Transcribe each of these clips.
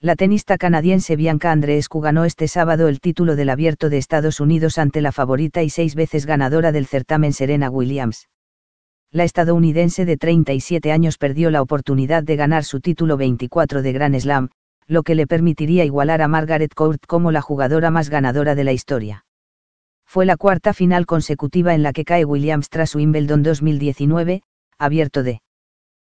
la tenista canadiense Bianca Andreescu ganó este sábado el título del Abierto de Estados Unidos ante la favorita y seis veces ganadora del certamen Serena Williams. La estadounidense de 37 años perdió la oportunidad de ganar su título 24 de Grand Slam, lo que le permitiría igualar a Margaret Court como la jugadora más ganadora de la historia. Fue la cuarta final consecutiva en la que cae Williams tras Wimbledon 2019, abierto de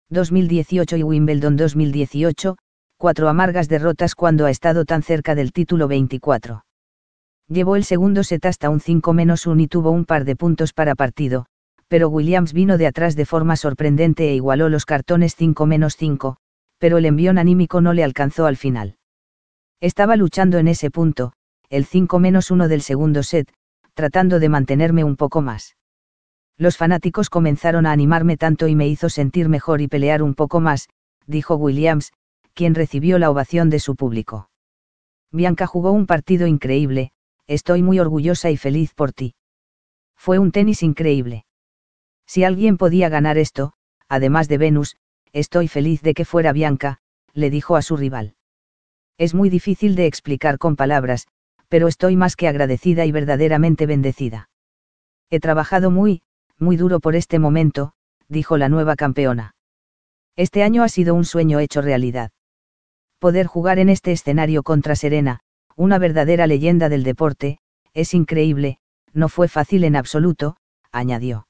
2018 y Wimbledon 2018, cuatro amargas derrotas cuando ha estado tan cerca del título 24. Llevó el segundo set hasta un 5-1 y tuvo un par de puntos para partido, pero Williams vino de atrás de forma sorprendente e igualó los cartones 5-5, pero el envión anímico no le alcanzó al final. Estaba luchando en ese punto, el 5-1 del segundo set, tratando de mantenerme un poco más. Los fanáticos comenzaron a animarme tanto y me hizo sentir mejor y pelear un poco más, dijo Williams, quien recibió la ovación de su público. Bianca jugó un partido increíble, estoy muy orgullosa y feliz por ti. Fue un tenis increíble. Si alguien podía ganar esto, además de Venus, estoy feliz de que fuera Bianca, le dijo a su rival. Es muy difícil de explicar con palabras, pero estoy más que agradecida y verdaderamente bendecida. He trabajado muy, muy duro por este momento, dijo la nueva campeona. Este año ha sido un sueño hecho realidad. Poder jugar en este escenario contra Serena, una verdadera leyenda del deporte, es increíble, no fue fácil en absoluto, añadió.